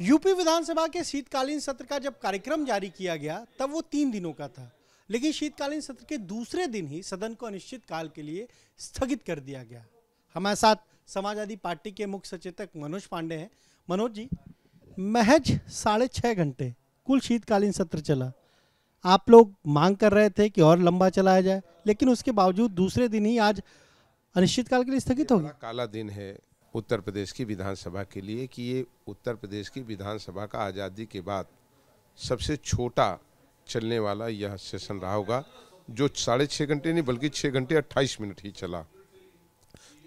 UP विधानसभा के शीतकालीन सत्र का जब कार्यक्रम जारी किया गया तब वो तीन दिनों का था लेकिन शीतकालीन सत्र के दूसरे दिन ही सदन को अनिश्चित काल के लिए स्थगित कर दिया गया हमारे साथ समाजवादी पार्टी के मुख्य सचेतक मनोज पांडे हैं मनोज जी महज साढ़े छः घंटे कुल शीतकालीन सत्र चला आप लोग मांग कर रहे थे कि और लंबा चलाया जाए लेकिन उसके बावजूद दूसरे दिन ही आज अनिश्चितकाल के लिए स्थगित होगा काला दिन है उत्तर प्रदेश की विधानसभा के लिए कि ये उत्तर प्रदेश की विधानसभा का आज़ादी के बाद सबसे छोटा चलने वाला यह सेशन रहा होगा जो साढ़े छः घंटे नहीं बल्कि छः घंटे अट्ठाईस मिनट ही चला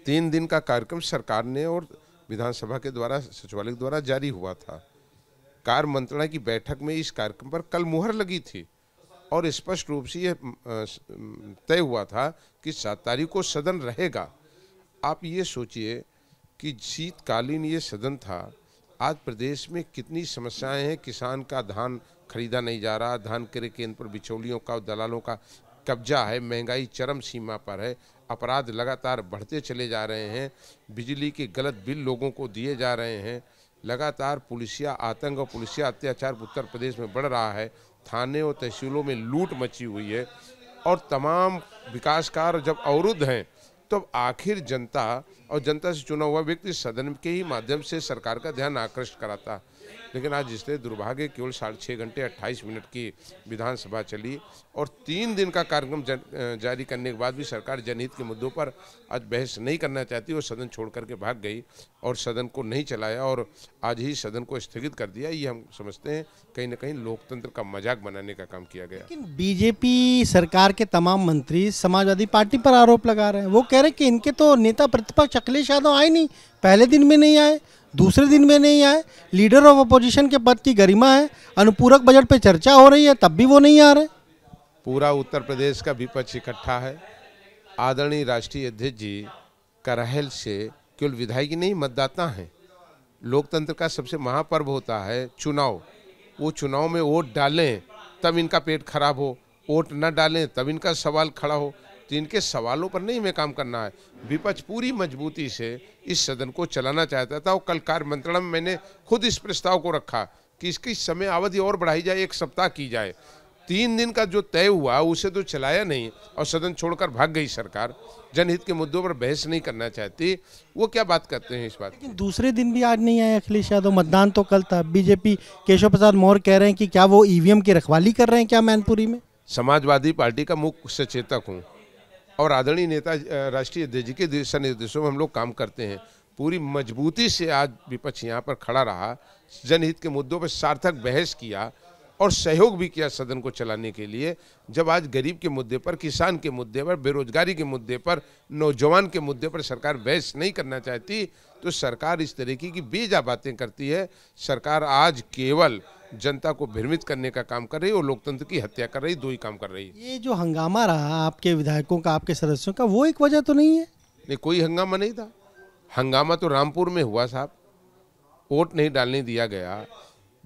तीन दिन का कार्यक्रम सरकार ने और विधानसभा के द्वारा सचिवालय द्वारा जारी हुआ था कार्य मंत्रणा की बैठक में इस कार्यक्रम पर कल मुहर लगी थी और स्पष्ट रूप से यह तय हुआ था कि सात तारीख को सदन रहेगा आप ये सोचिए कि शीतकालीन ये सदन था आज प्रदेश में कितनी समस्याएं हैं किसान का धान खरीदा नहीं जा रहा धान क्रय केंद्र पर बिचौलियों का दलालों का कब्जा है महंगाई चरम सीमा पर है अपराध लगातार बढ़ते चले जा रहे हैं बिजली के गलत बिल लोगों को दिए जा रहे हैं लगातार पुलिसिया आतंक और पुलिसिया अत्याचार उत्तर प्रदेश में बढ़ रहा है थाने और तहसीलों में लूट मची हुई है और तमाम विकास कार्य जब अवरुद्ध हैं तो आखिर जनता और जनता से चुना हुआ व्यक्ति सदन के ही माध्यम से सरकार का ध्यान आकर्षित कराता लेकिन आज जिसने दुर्भाग्य केवल साढ़े छः घंटे अट्ठाईस मिनट की विधानसभा चली और तीन दिन का कार्यक्रम जारी करने के बाद भी सरकार जनहित के मुद्दों पर आज बहस नहीं करना चाहती और सदन छोड़ करके भाग गई और सदन को नहीं चलाया और आज ही सदन को स्थगित कर दिया ये हम समझते हैं कहीं ना कहीं लोकतंत्र का मजाक बनाने का काम किया गया लेकिन बीजेपी सरकार के तमाम मंत्री समाजवादी पार्टी पर आरोप लगा रहे हैं वो कह रहे हैं कि इनके तो नेता प्रतिपक्ष अखिलेश यादव आए नहीं पहले दिन में नहीं आए दूसरे दिन में नहीं आए लीडर ऑफ अपोजिशन के पद की गरिमा है अनुपूरक बजट पे चर्चा हो रही है तब भी वो नहीं आ रहे पूरा उत्तर प्रदेश का विपक्ष इकट्ठा है आदरणीय राष्ट्रीय अध्यक्ष जी करहल से केवल विधायक नहीं मतदाता हैं लोकतंत्र का सबसे महापर्व होता है चुनाव वो चुनाव में वोट डालें तब इनका पेट खराब हो वोट न डालें तब इनका सवाल खड़ा हो तो इनके सवालों पर नहीं हमें काम करना है विपक्ष पूरी मजबूती से इस सदन को चलाना चाहता था और कल कार्य मंत्रणा में मैंने खुद इस प्रस्ताव को रखा कि इसकी समय अवधि और बढ़ाई जाए एक सप्ताह की जाए तीन दिन का जो तय हुआ उसे तो चलाया नहीं और सदन छोड़कर भाग गई सरकार जनहित के मुद्दों पर बहस नहीं करना चाहती वो क्या बात करते हैं इस बात लेकिन दूसरे दिन भी आज नहीं आया अखिलेश यादव मतदान तो कल था बीजेपी केशव प्रसाद मौर्य कह रहे हैं कि क्या वो ईवीएम की रखवाली कर रहे हैं क्या मैनपुरी में समाजवादी पार्टी का मुख्य सचेतक हूँ और आदरणीय नेता राष्ट्रीय अध्यक्ष जी के दिशा निर्देशों में हम लोग काम करते हैं पूरी मजबूती से आज विपक्ष यहाँ पर खड़ा रहा जनहित के मुद्दों पर सार्थक बहस किया और सहयोग भी किया सदन को चलाने के लिए जब आज गरीब के मुद्दे पर किसान के मुद्दे पर बेरोजगारी के मुद्दे पर नौजवान के मुद्दे पर सरकार बहस नहीं करना चाहती तो सरकार इस तरीके की बेजा बातें करती है सरकार आज केवल जनता को भ्रमित करने का काम कर रही है और लोकतंत्र की हत्या कर रही दो ही काम कर रही है ये जो हंगामा रहा आपके विधायकों का आपके सदस्यों का वो एक वजह तो नहीं है नहीं कोई हंगामा नहीं था हंगामा तो रामपुर में हुआ साहब वोट नहीं डालने दिया गया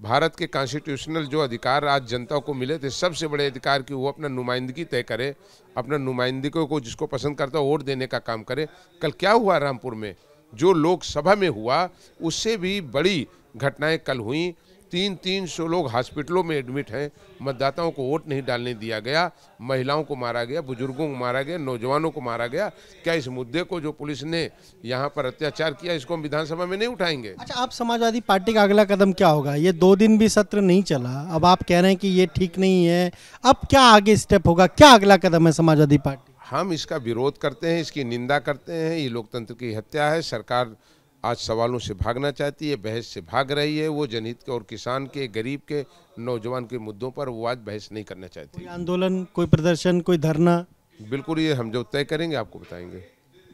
भारत के कॉन्स्टिट्यूशनल जो अधिकार आज जनता को मिले थे सबसे बड़े अधिकार कि वो अपना नुमाइंदगी तय करे अपना नुमाइंदगी को जिसको पसंद करता वोट देने का काम करे कल क्या हुआ रामपुर में जो लोकसभा में हुआ उससे भी बड़ी घटनाएं कल हुई तीन तीन सौ लोग हॉस्पिटलों में एडमिट हैं मतदाताओं को वोट नहीं डालने दिया गया महिलाओं को मारा गया बुजुर्गों को मारा गया नौजवानों को मारा गया क्या इस मुद्दे को जो पुलिस ने यहाँ पर अत्याचार किया इसको हम विधानसभा में नहीं उठाएंगे अच्छा आप समाजवादी पार्टी का अगला कदम क्या होगा ये दो दिन भी सत्र नहीं चला अब आप कह रहे हैं कि ये ठीक नहीं है अब क्या आगे स्टेप होगा क्या अगला कदम है समाजवादी पार्टी हम इसका विरोध करते हैं इसकी निंदा करते हैं ये लोकतंत्र की हत्या है सरकार आज सवालों से भागना चाहती है बहस से भाग रही है वो जनहित के और किसान के गरीब के नौजवान के मुद्दों पर वो आज बहस नहीं करना चाहती कोई आंदोलन कोई प्रदर्शन कोई धरना बिल्कुल ये हम जो तय करेंगे आपको बताएंगे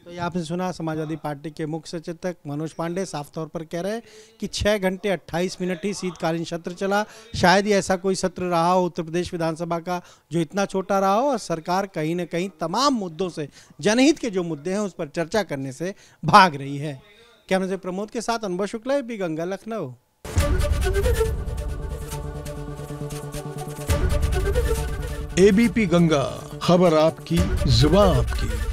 तो ये आपने सुना समाजवादी पार्टी के मुख्य सचेतक मनोज पांडे साफ तौर पर कह रहे हैं कि छः घंटे 28 मिनट ही शीतकालीन सत्र चला शायद ही ऐसा कोई सत्र रहा हो उत्तर प्रदेश विधानसभा का जो इतना छोटा रहा हो और सरकार कहीं ना कहीं तमाम मुद्दों से जनहित के जो मुद्दे हैं उस पर चर्चा करने से भाग रही है कैमरे से प्रमोद के साथ अनुभव शुक्ला भी गंगा लखनऊ एबीपी गंगा खबर आपकी जुबा आपकी